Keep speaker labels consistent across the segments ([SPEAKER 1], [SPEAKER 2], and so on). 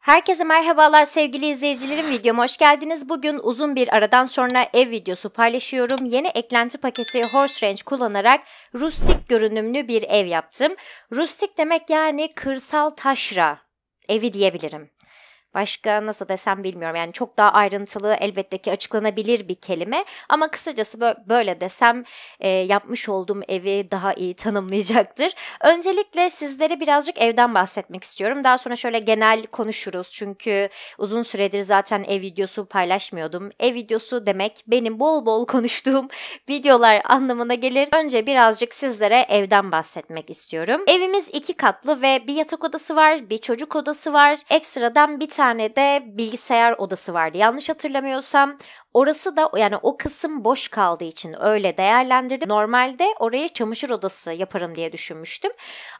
[SPEAKER 1] Herkese merhabalar sevgili izleyicilerim videoma hoş geldiniz. Bugün uzun bir aradan sonra ev videosu paylaşıyorum. Yeni eklenti paketi Horse Ranch kullanarak rustik görünümlü bir ev yaptım. Rustik demek yani kırsal taşra evi diyebilirim başka nasıl desem bilmiyorum. Yani çok daha ayrıntılı elbette ki açıklanabilir bir kelime ama kısacası böyle desem e, yapmış olduğum evi daha iyi tanımlayacaktır. Öncelikle sizlere birazcık evden bahsetmek istiyorum. Daha sonra şöyle genel konuşuruz çünkü uzun süredir zaten ev videosu paylaşmıyordum. Ev videosu demek benim bol bol konuştuğum videolar anlamına gelir. Önce birazcık sizlere evden bahsetmek istiyorum. Evimiz iki katlı ve bir yatak odası var, bir çocuk odası var. Ekstradan bir tane de bilgisayar odası vardı. Yanlış hatırlamıyorsam orası da yani o kısım boş kaldığı için öyle değerlendirdim. Normalde oraya çamaşır odası yaparım diye düşünmüştüm.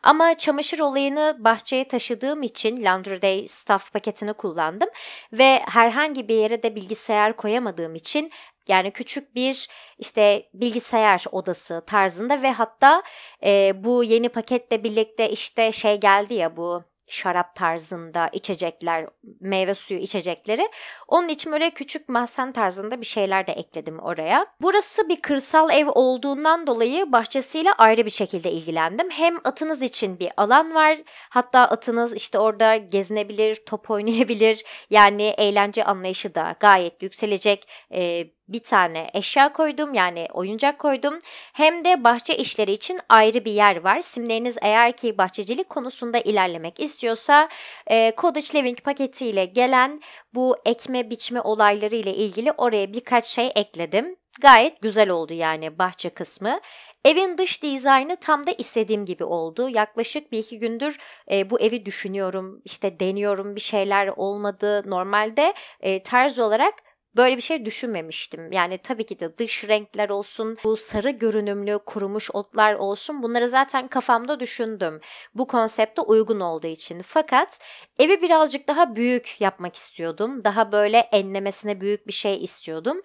[SPEAKER 1] Ama çamaşır olayını bahçeye taşıdığım için Laundry Day Staff paketini kullandım ve herhangi bir yere de bilgisayar koyamadığım için yani küçük bir işte bilgisayar odası tarzında ve hatta e, bu yeni paketle birlikte işte şey geldi ya bu şarap tarzında içecekler, meyve suyu içecekleri. Onun için böyle küçük mahzen tarzında bir şeyler de ekledim oraya. Burası bir kırsal ev olduğundan dolayı bahçesiyle ayrı bir şekilde ilgilendim. Hem atınız için bir alan var. Hatta atınız işte orada gezinebilir, top oynayabilir. Yani eğlence anlayışı da gayet yükselecek. Ee, bir tane eşya koydum yani oyuncak koydum. Hem de bahçe işleri için ayrı bir yer var. Simleriniz eğer ki bahçecilik konusunda ilerlemek istiyorsa e, Cottage Living paketiyle gelen bu ekme biçme olayları ile ilgili oraya birkaç şey ekledim. Gayet güzel oldu yani bahçe kısmı. Evin dış dizaynı tam da istediğim gibi oldu. Yaklaşık bir iki gündür e, bu evi düşünüyorum, işte deniyorum, bir şeyler olmadı. Normalde e, tarz olarak Böyle bir şey düşünmemiştim. Yani tabii ki de dış renkler olsun, bu sarı görünümlü kurumuş otlar olsun bunları zaten kafamda düşündüm. Bu konsepte uygun olduğu için. Fakat evi birazcık daha büyük yapmak istiyordum. Daha böyle enlemesine büyük bir şey istiyordum.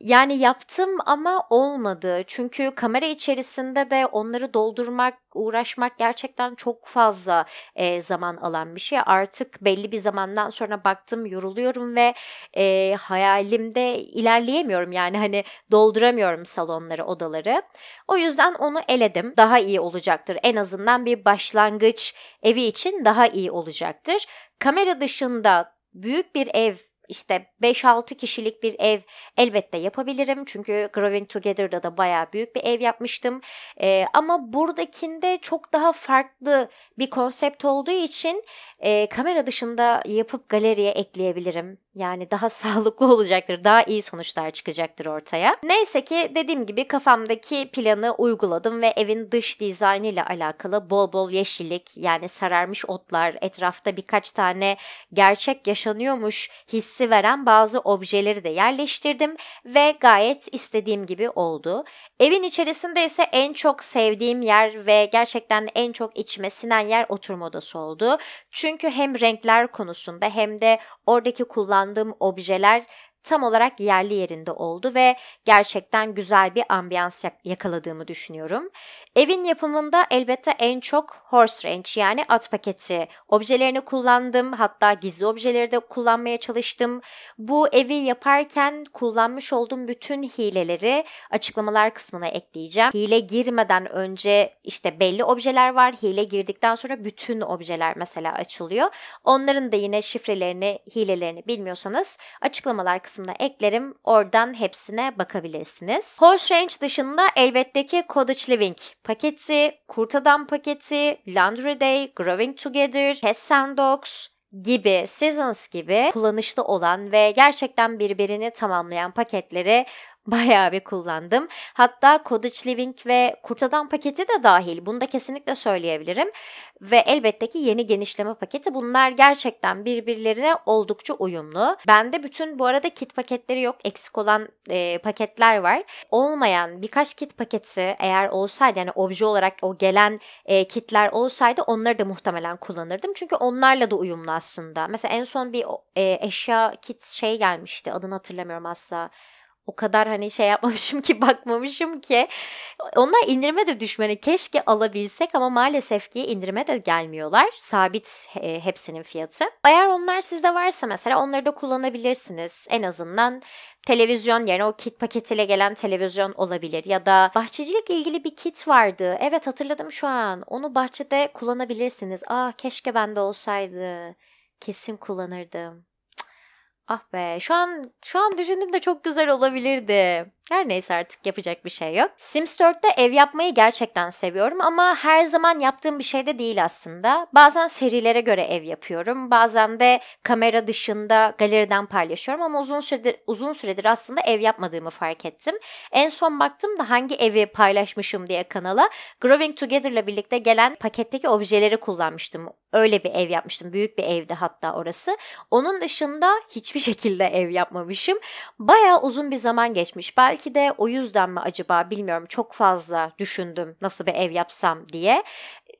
[SPEAKER 1] Yani yaptım ama olmadı. Çünkü kamera içerisinde de onları doldurmak uğraşmak gerçekten çok fazla e, zaman alan bir şey. Artık belli bir zamandan sonra baktım yoruluyorum ve e, hayalimde ilerleyemiyorum yani hani dolduramıyorum salonları odaları. O yüzden onu eledim. Daha iyi olacaktır. En azından bir başlangıç evi için daha iyi olacaktır. Kamera dışında büyük bir ev işte 5-6 kişilik bir ev elbette yapabilirim. Çünkü Growing Together'da da baya büyük bir ev yapmıştım. E, ama buradakinde çok daha farklı bir konsept olduğu için e, kamera dışında yapıp galeriye ekleyebilirim yani daha sağlıklı olacaktır, daha iyi sonuçlar çıkacaktır ortaya. Neyse ki dediğim gibi kafamdaki planı uyguladım ve evin dış dizaynı ile alakalı bol bol yeşillik yani sararmış otlar, etrafta birkaç tane gerçek yaşanıyormuş hissi veren bazı objeleri de yerleştirdim ve gayet istediğim gibi oldu. Evin içerisinde ise en çok sevdiğim yer ve gerçekten en çok içime sinen yer oturma odası oldu. Çünkü hem renkler konusunda hem de oradaki kullanılan kullandığım objeler tam olarak yerli yerinde oldu ve gerçekten güzel bir ambiyans yakaladığımı düşünüyorum. Evin yapımında elbette en çok horse range yani at paketi objelerini kullandım. Hatta gizli objeleri de kullanmaya çalıştım. Bu evi yaparken kullanmış olduğum bütün hileleri açıklamalar kısmına ekleyeceğim. Hile girmeden önce işte belli objeler var. Hile girdikten sonra bütün objeler mesela açılıyor. Onların da yine şifrelerini, hilelerini bilmiyorsanız açıklamalar kısmına kısmına eklerim. Oradan hepsine bakabilirsiniz. Horse Range dışında elbette ki Cottage Living paketi, Kurt Adam paketi, Laundry Day, Growing Together, Pet Sandbox, gibi, Seasons gibi kullanışlı olan ve gerçekten birbirini tamamlayan paketlere bayağı bir kullandım. Hatta Cottage Living ve Kurtadan paketi de dahil. Bunu da kesinlikle söyleyebilirim. Ve elbette ki yeni genişleme paketi. Bunlar gerçekten birbirlerine oldukça uyumlu. Bende bütün bu arada kit paketleri yok. Eksik olan e, paketler var. Olmayan birkaç kit paketi eğer olsaydı yani obje olarak o gelen e, kitler olsaydı onları da muhtemelen kullanırdım. Çünkü onlarla da uyumlu aslında. Mesela en son bir e, eşya kit şey gelmişti. Adını hatırlamıyorum aslında o kadar hani şey yapmamışım ki bakmamışım ki. Onlar indirime de düşmeni keşke alabilsek ama maalesef ki indirime de gelmiyorlar. Sabit e, hepsinin fiyatı. Eğer onlar sizde varsa mesela onları da kullanabilirsiniz. En azından televizyon yerine o kit paketiyle gelen televizyon olabilir ya da bahçecilik ilgili bir kit vardı. Evet hatırladım şu an. Onu bahçede kullanabilirsiniz. Ah keşke bende olsaydı. Kesin kullanırdım. Ah be şu an şu an düşündüm de çok güzel olabilirdi. Her neyse artık yapacak bir şey yok. Sims 4'te ev yapmayı gerçekten seviyorum ama her zaman yaptığım bir şey de değil aslında. Bazen serilere göre ev yapıyorum. Bazen de kamera dışında galeriden paylaşıyorum ama uzun süredir uzun süredir aslında ev yapmadığımı fark ettim. En son baktım da hangi evi paylaşmışım diye kanala Growing Together'la birlikte gelen paketteki objeleri kullanmıştım. Öyle bir ev yapmıştım. Büyük bir evdi hatta orası. Onun dışında hiçbir şekilde ev yapmamışım. Bayağı uzun bir zaman geçmiş. Belki Belki de o yüzden mi acaba bilmiyorum çok fazla düşündüm nasıl bir ev yapsam diye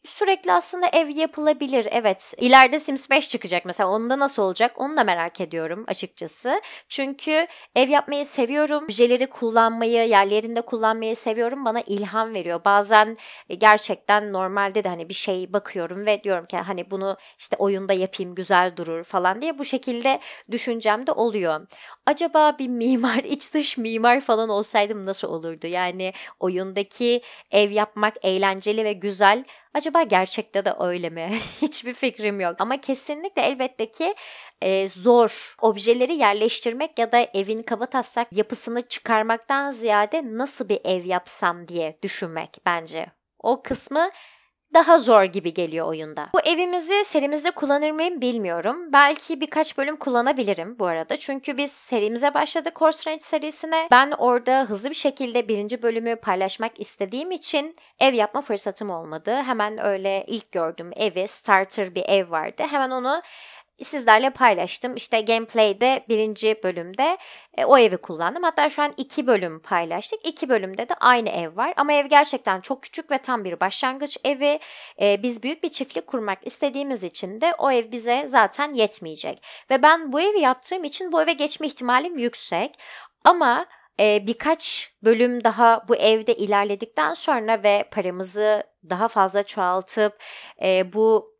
[SPEAKER 1] sürekli aslında ev yapılabilir. Evet ileride Sims 5 çıkacak mesela onda nasıl olacak onu da merak ediyorum açıkçası. Çünkü ev yapmayı seviyorum. Objeleri kullanmayı yerlerinde kullanmayı seviyorum. Bana ilham veriyor. Bazen e, gerçekten normalde de hani bir şey bakıyorum ve diyorum ki hani bunu işte oyunda yapayım güzel durur falan diye bu şekilde düşüncem de oluyor. Acaba bir mimar iç dış mimar falan olsaydım nasıl olurdu? Yani oyundaki ev yapmak eğlenceli ve güzel Acaba gerçekte de öyle mi? Hiçbir fikrim yok. Ama kesinlikle elbette ki e, zor objeleri yerleştirmek ya da evin kaba taslak yapısını çıkarmaktan ziyade nasıl bir ev yapsam diye düşünmek bence. O kısmı daha zor gibi geliyor oyunda. Bu evimizi serimizde kullanır mıyım bilmiyorum. Belki birkaç bölüm kullanabilirim bu arada. Çünkü biz serimize başladık Horse Ranch serisine. Ben orada hızlı bir şekilde birinci bölümü paylaşmak istediğim için ev yapma fırsatım olmadı. Hemen öyle ilk gördüm evi starter bir ev vardı. Hemen onu sizlerle paylaştım. İşte gameplay'de birinci bölümde e, o evi kullandım. Hatta şu an iki bölüm paylaştık. İki bölümde de aynı ev var. Ama ev gerçekten çok küçük ve tam bir başlangıç evi. E, biz büyük bir çiftlik kurmak istediğimiz için de o ev bize zaten yetmeyecek. Ve ben bu evi yaptığım için bu eve geçme ihtimalim yüksek. Ama e, birkaç bölüm daha bu evde ilerledikten sonra ve paramızı daha fazla çoğaltıp e, bu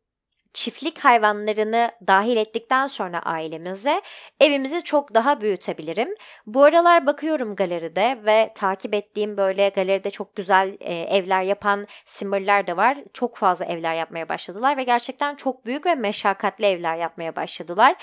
[SPEAKER 1] çiftlik hayvanlarını dahil ettikten sonra ailemize evimizi çok daha büyütebilirim. Bu aralar bakıyorum galeride ve takip ettiğim böyle galeride çok güzel e, evler yapan simmerler de var. Çok fazla evler yapmaya başladılar ve gerçekten çok büyük ve meşakkatli evler yapmaya başladılar.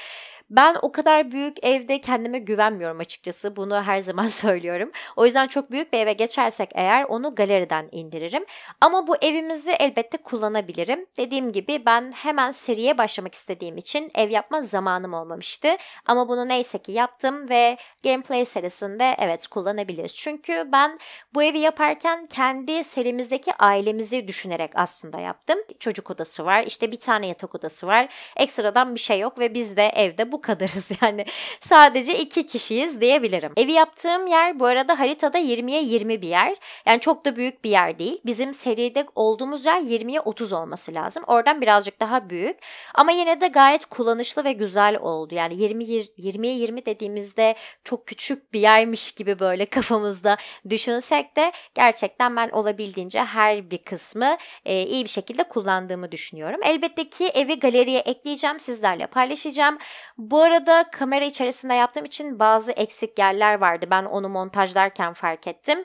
[SPEAKER 1] Ben o kadar büyük evde kendime güvenmiyorum açıkçası. Bunu her zaman söylüyorum. O yüzden çok büyük bir eve geçersek eğer onu galeriden indiririm. Ama bu evimizi elbette kullanabilirim. Dediğim gibi ben hemen seriye başlamak istediğim için ev yapma zamanım olmamıştı. Ama bunu neyse ki yaptım ve gameplay serisinde evet kullanabiliriz. Çünkü ben bu evi yaparken kendi serimizdeki ailemizi düşünerek aslında yaptım. Çocuk odası var, işte bir tane yatak odası var. Ekstradan bir şey yok ve biz de evde bu bu kadarız yani. Sadece iki kişiyiz diyebilirim. Evi yaptığım yer bu arada haritada 20'ye 20 bir yer. Yani çok da büyük bir yer değil. Bizim seride olduğumuz yer 20'ye 30 olması lazım. Oradan birazcık daha büyük. Ama yine de gayet kullanışlı ve güzel oldu. Yani 20 20'ye 20 dediğimizde çok küçük bir yermiş gibi böyle kafamızda düşünsek de gerçekten ben olabildiğince her bir kısmı e, iyi bir şekilde kullandığımı düşünüyorum. Elbette ki evi galeriye ekleyeceğim, sizlerle paylaşacağım. Bu arada kamera içerisinde yaptığım için bazı eksik yerler vardı. Ben onu montajlarken fark ettim.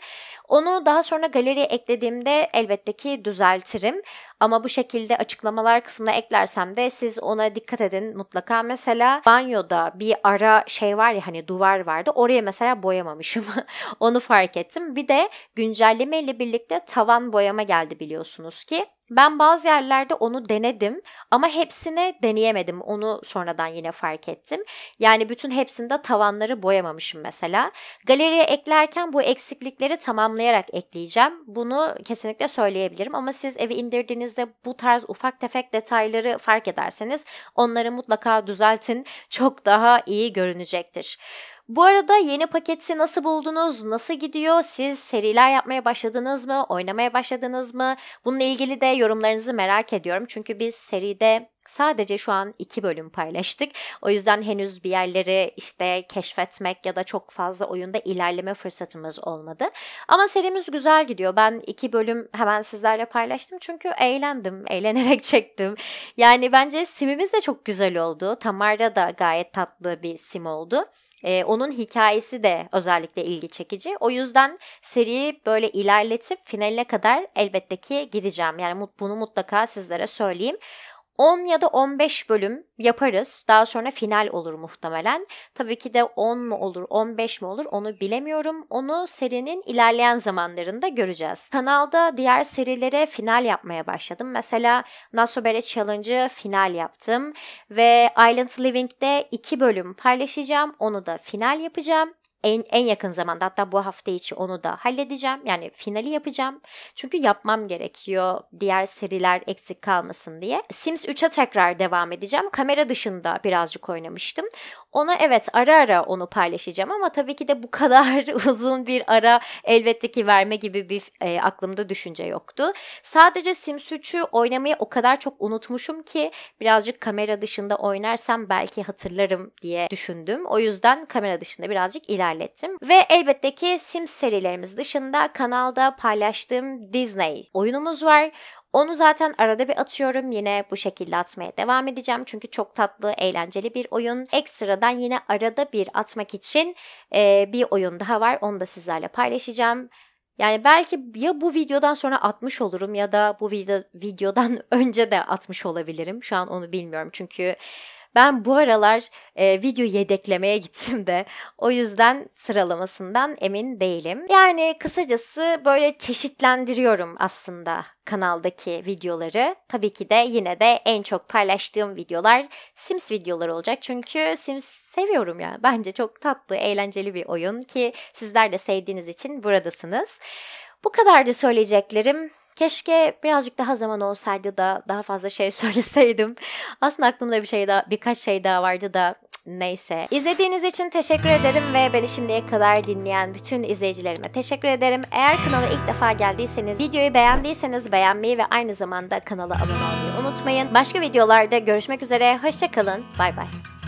[SPEAKER 1] Onu daha sonra galeriye eklediğimde elbette ki düzeltirim. Ama bu şekilde açıklamalar kısmına eklersem de siz ona dikkat edin mutlaka. Mesela banyoda bir ara şey var ya hani duvar vardı oraya mesela boyamamışım. Onu fark ettim. Bir de güncelleme ile birlikte tavan boyama geldi biliyorsunuz ki. Ben bazı yerlerde onu denedim ama hepsine deneyemedim. Onu sonradan yine fark ettim. Yani bütün hepsinde tavanları boyamamışım mesela. Galeriye eklerken bu eksiklikleri tamamlayarak ekleyeceğim. Bunu kesinlikle söyleyebilirim ama siz evi indirdiğiniz siz bu tarz ufak tefek detayları fark ederseniz onları mutlaka düzeltin. Çok daha iyi görünecektir. Bu arada yeni paketi nasıl buldunuz? Nasıl gidiyor? Siz seriler yapmaya başladınız mı? Oynamaya başladınız mı? Bununla ilgili de yorumlarınızı merak ediyorum. Çünkü biz seride Sadece şu an iki bölüm paylaştık. O yüzden henüz bir yerleri işte keşfetmek ya da çok fazla oyunda ilerleme fırsatımız olmadı. Ama serimiz güzel gidiyor. Ben iki bölüm hemen sizlerle paylaştım çünkü eğlendim, eğlenerek çektim. Yani bence simimiz de çok güzel oldu. Tamara da gayet tatlı bir sim oldu. Ee, onun hikayesi de özellikle ilgi çekici. O yüzden seriyi böyle ilerletip finale kadar elbette ki gideceğim. Yani bunu mutlaka sizlere söyleyeyim. 10 ya da 15 bölüm yaparız. Daha sonra final olur muhtemelen. Tabii ki de 10 mu olur, 15 mi olur onu bilemiyorum. Onu serinin ilerleyen zamanlarında göreceğiz. Kanalda diğer serilere final yapmaya başladım. Mesela Nasobere Challenge'ı final yaptım ve Island Living'de 2 bölüm paylaşacağım. Onu da final yapacağım en, en yakın zamanda hatta bu hafta içi onu da halledeceğim. Yani finali yapacağım. Çünkü yapmam gerekiyor diğer seriler eksik kalmasın diye. Sims 3'e tekrar devam edeceğim. Kamera dışında birazcık oynamıştım. Ona evet ara ara onu paylaşacağım ama tabii ki de bu kadar uzun bir ara elbette ki verme gibi bir e, aklımda düşünce yoktu. Sadece Sims 3'ü oynamayı o kadar çok unutmuşum ki birazcık kamera dışında oynarsam belki hatırlarım diye düşündüm. O yüzden kamera dışında birazcık ilerlettim. Ve elbette ki Sims serilerimiz dışında kanalda paylaştığım Disney oyunumuz var. Onu zaten arada bir atıyorum. Yine bu şekilde atmaya devam edeceğim. Çünkü çok tatlı, eğlenceli bir oyun. Ekstradan yine arada bir atmak için e, bir oyun daha var. Onu da sizlerle paylaşacağım. Yani belki ya bu videodan sonra atmış olurum ya da bu video, videodan önce de atmış olabilirim. Şu an onu bilmiyorum çünkü ben bu aralar e, video yedeklemeye gittim de o yüzden sıralamasından emin değilim. Yani kısacası böyle çeşitlendiriyorum aslında kanaldaki videoları. Tabii ki de yine de en çok paylaştığım videolar Sims videoları olacak. Çünkü Sims seviyorum ya. Bence çok tatlı, eğlenceli bir oyun ki sizler de sevdiğiniz için buradasınız. Bu kadar da söyleyeceklerim. Keşke birazcık daha zaman olsaydı da daha fazla şey söyleseydim. Aslında aklımda bir şey daha, birkaç şey daha vardı da neyse. İzlediğiniz için teşekkür ederim ve beni şimdiye kadar dinleyen bütün izleyicilerime teşekkür ederim. Eğer kanala ilk defa geldiyseniz, videoyu beğendiyseniz beğenmeyi ve aynı zamanda kanala abone olmayı unutmayın. Başka videolarda görüşmek üzere, hoşçakalın, bay bay.